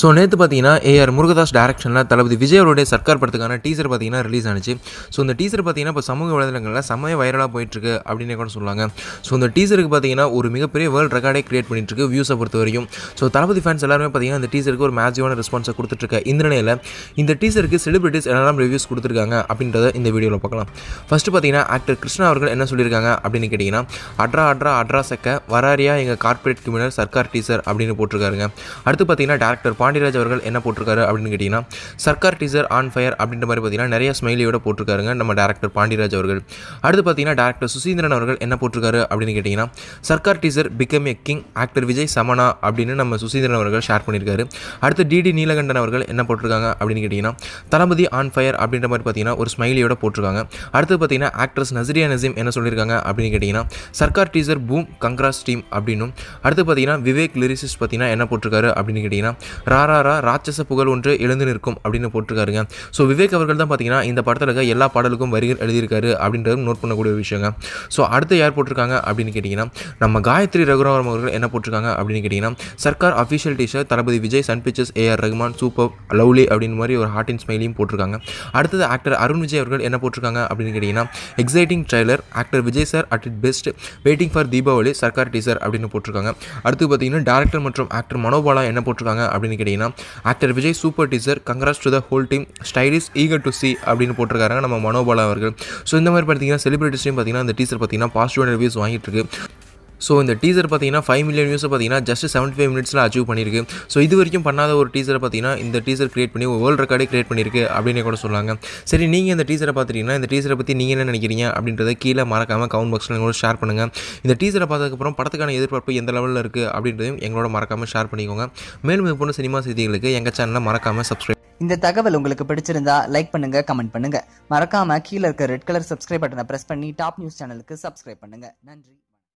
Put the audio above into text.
so நேற்று பார்த்தீங்கன்னா AR Murugadoss டேரக்ஷனில் தளபதி விஜயோடைய சர்க்கார் படத்துக்கான டீசர் பார்த்தீங்கன்னா ரிலீஸ் ஆனிச்சு ஸோ இந்த டீசர் பார்த்தீங்கன்னா இப்போ சமூக வலைதளங்களில் செம்மையாக வைரலாக போயிட்டுருக்கு அப்படின்னு கூட சொல்லுவாங்க ஸோ இந்த டீசருக்கு பார்த்தீங்கன்னா ஒரு மிகப்பெரிய வேர்ல்டு ரெக்கார்டே கிரியேட் பண்ணிட்டுருக்கு வியூஸை பொறுத்த வரையும் ஸோ தளபதி ஃபேன்ஸ் எல்லாருமே பார்த்தீங்கன்னா இந்த டீசருக்கு ஒரு மேஜிவான ரெஸ்பான்ஸை கொடுத்துட்ருக்க இந்த நிலையில் இந்த டீசருக்கு செலிபிரிட்டிஸ் எல்லாம் ரிவ்யூஸ் கொடுத்துருக்காங்க அப்படின்றத இந்த வீடியோவில் பார்க்கலாம் ஃபஸ்ட்டு பார்த்தீங்கன்னா ஆக்டர் கிருஷ்ணா அவர்கள் என்ன சொல்லியிருக்காங்க அப்படின்னு கேட்டிங்கன்னா அட்ரா அட்ரா அட்ரா செக்க வராரியா எங்கள் கார்பரேட் கிரிமினல் சர்க்கார் டீசர் அப்படின்னு போட்டிருக்காருங்க அடுத்து பார்த்தீங்கன்னா டேரக்டர் பாண்டியராஜ் அவர்கள் என்ன போட்டிருக்காரு அப்படின்னு கேட்டிங்கன்னா சர்க்கார் டீசர் ஆன் ஃபயர் அப்படின்ற மாதிரி பார்த்தீங்கன்னா நிறைய ஸ்மைலியோட போட்டிருக்காருங்க நம்ம டேரக்டர் பாண்டியராஜ் அவர்கள் அடுத்து பார்த்தீங்கன்னா டேரக்டர் சுசீந்திரன் அவர்கள் என்ன போட்டிருக்காரு அப்படின்னு கேட்டிங்கன்னா Sarkar teaser become a king actor Vijay சமனா அப்படின்னு நம்ம சுசீந்திரன் அவர்கள் ஷேர் பண்ணியிருக்காரு அடுத்து டிடி நீலகண்டன் அவர்கள் என்ன போட்டிருக்காங்க அப்படின்னு கேட்டிங்கன்னா தளபதி ஆன் ஃபயர் அப்படின்ற மாதிரி பார்த்தீங்கன்னா ஒரு ஸ்மைலியோட போட்டிருக்காங்க அடுத்து பார்த்தீங்கன்னா ஆக்ட்ரஸ் நசரியா நசீம் என்ன சொல்லியிருக்காங்க அப்படின்னு கேட்டிங்கன்னா Sarkar teaser boom congrats team அப்படின்னும் அடுத்து பார்த்தீங்கன்னா விவேக் லிரிசிஸ் பார்த்தீங்கன்னா என்ன போட்டிருக்காரு அப்படின்னு கேட்டிங்கன்னா ராராரா ராட்சச புகழ் ஒன்று எழுந்து நிற்கும் அப்படின்னு போட்டிருக்காருங்க ஸோ விவேக் அவர்கள் தான் பார்த்தீங்கன்னா இந்த படத்தில் இருக்க எல்லா பாடலுக்கும் வரிகள் எழுதியிருக்காரு அப்படின்றது நோட் பண்ணக்கூடிய விஷயங்க ஸோ அடுத்து யார் போட்டிருக்காங்க அப்படின்னு கேட்டிங்கன்னா நம்ம காயத்ரி ரகுராமன் அவர்கள் என்ன போட்டிருக்காங்க அப்படின்னு கேட்டிங்கன்னா Sarkar official teaser Thalapathy Vijay Sun Pictures AR Rahman super lovely அப்படின்னு மாதிரி ஒரு ஹார்ட் அண்ட் ஸ்மைலியும் போட்டிருக்காங்க அடுத்தது ஆக்டர் அருண் விஜய் அவர்கள் என்ன போட்டிருக்காங்க அப்படின்னு கேட்டிங்கன்னா exciting trailer actor Vijay sir at it best waiting for Deepavali Sarkar teaser அப்படின்னு போட்டிருக்காங்க அடுத்து பார்த்தீங்கன்னா டேரக்டர் மற்றும் ஆக்டர் மனோபாலா என்ன போட்டிருக்காங்க அப்படின்னு கேட்டிங்கன்னா actor Vijay super teaser congrats to the whole team stylish eager to see அப்படின்னு போட்டிருக்காங்க நம்ம மனோபாலா அவர்கள் ஸோ இந்த மாதிரி பார்த்தீங்கன்னா செலிபிரிட்டிஸ்லையும் பார்த்தீங்கன்னா அந்த டீசர் பார்த்தீங்கன்னா பாசிட்டிவ் ரிவ்யூஸ் வாங்கிட்டு இருக்கு ஸோ இந்த டீசர் பார்த்தீங்கன்னா ஃபைவ் மில்லியன் வியூஸ் பார்த்தீங்கன்னா ஜஸ்ட் செவன்ட்டி ஃபைவ் மினிட்ஸில் அச்சீவ் பண்ணியிருக்கு ஸோ இது வரைக்கும் பண்ணாத ஒரு டீசரை பார்த்தீங்கன்னா இந்த டீசர் கிரியேட் பண்ணி வேர்ல்டு ரெக்கார்டே கிரியேட் பண்ணியிருக்கு அப்படின்னு கூட சொல்லுவாங்க சரி நீங்கள் இந்த டீசரை பார்த்துட்டீங்கன்னா இந்த டீசரை பற்றி நீங்கள் என்ன நினைக்கிறீங்க அப்படின்றத கீழே மறக்காமல் கவுண்ட் பாக்ஸில் கூட ஷேர் பண்ணுங்கள் இந்த டீசரை பார்த்ததுக்கப்புறம் படத்துக்கான எதிர்பார்ப்பு எந்த லெவலில் இருக்குது அப்படின்றதையும் எங்களோட மறக்காமல் ஷேர் பண்ணிக்கோங்க மேலும் இது போன்ற சினிமா செய்திகளுக்கு எங்கள் சேனலில் மறக்காமல் சப்ஸ்கிரைப் இந்த தகவல் உங்களுக்கு பிடிச்சிருந்தா லைக் பண்ணுங்க கமெண்ட் பண்ணுங்க மறக்காம கீழே இருக்க ரெட் கலர் சப்ஸ்கிரைப் பட்டனை பிரஸ் பண்ணி டாப் நியூஸ் சேனலுக்கு சப்ஸ்கிரைப் பண்ணுங்க நன்றி